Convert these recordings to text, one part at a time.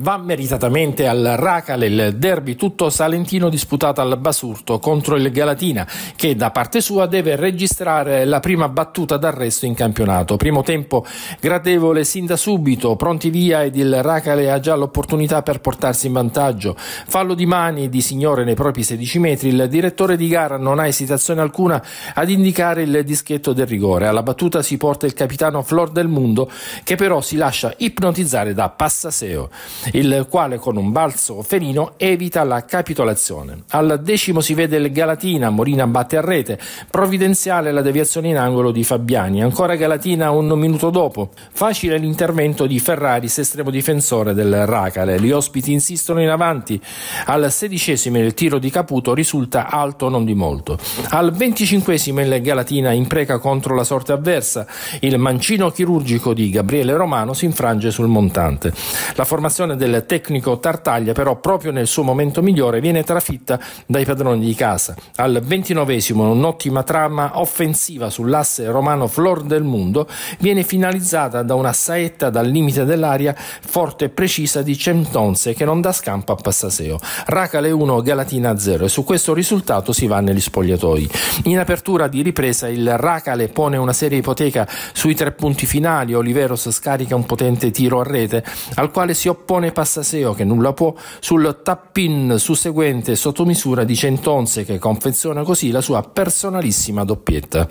Va meritatamente al Racal il derby tutto salentino disputato al Basurto contro il Galatina che da parte sua deve registrare la prima battuta d'arresto in campionato. Primo tempo gradevole sin da subito, pronti via ed il Racale ha già l'opportunità per portarsi in vantaggio. Fallo di mani di signore nei propri 16 metri, il direttore di gara non ha esitazione alcuna ad indicare il dischetto del rigore. Alla battuta si porta il capitano Flor del Mundo che però si lascia ipnotizzare da Passaseo il quale con un balzo felino evita la capitolazione. Al decimo si vede il Galatina, Morina batte a rete, provvidenziale la deviazione in angolo di Fabiani, ancora Galatina un minuto dopo, facile l'intervento di Ferraris, estremo difensore del Racale, gli ospiti insistono in avanti, al sedicesimo il tiro di Caputo risulta alto non di molto, al venticinquesimo il Galatina impreca contro la sorte avversa, il mancino chirurgico di Gabriele Romano si infrange sul montante. La formazione del tecnico Tartaglia, però proprio nel suo momento migliore viene trafitta dai padroni di casa. Al ventinovesimo un'ottima trama offensiva sull'asse romano-flor del Mundo viene finalizzata da una saetta dal limite dell'aria forte e precisa di Centonze che non dà scampo a Passaseo. Racale 1, Galatina 0 e su questo risultato si va negli spogliatoi. In apertura di ripresa il Racale pone una serie ipoteca sui tre punti finali, Oliveros scarica un potente tiro a rete al quale si oppone Simone Passaseo che nulla può sul tappin susseguente sottomisura di 100 onze che confeziona così la sua personalissima doppietta.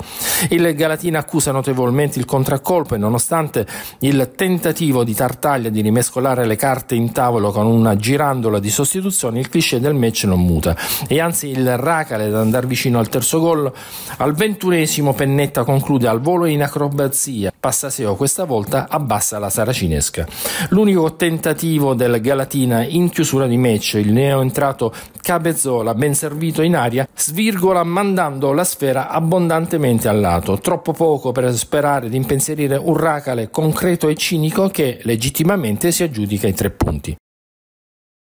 Il Galatina accusa notevolmente il contraccolpo e nonostante il tentativo di Tartaglia di rimescolare le carte in tavolo con una girandola di sostituzione, il cliché del match non muta. E anzi il Racale ad andare vicino al terzo gol, al ventunesimo Pennetta conclude al volo in acrobazia. Passaseo questa volta abbassa la saracinesca. L'unico tentativo del Galatina in chiusura di match, il neoentrato Cabezzola, ben servito in aria, svirgola mandando la sfera abbondantemente all'aria segnalato, troppo poco per sperare di impensierire un Racale concreto e cinico che legittimamente si aggiudica i tre punti.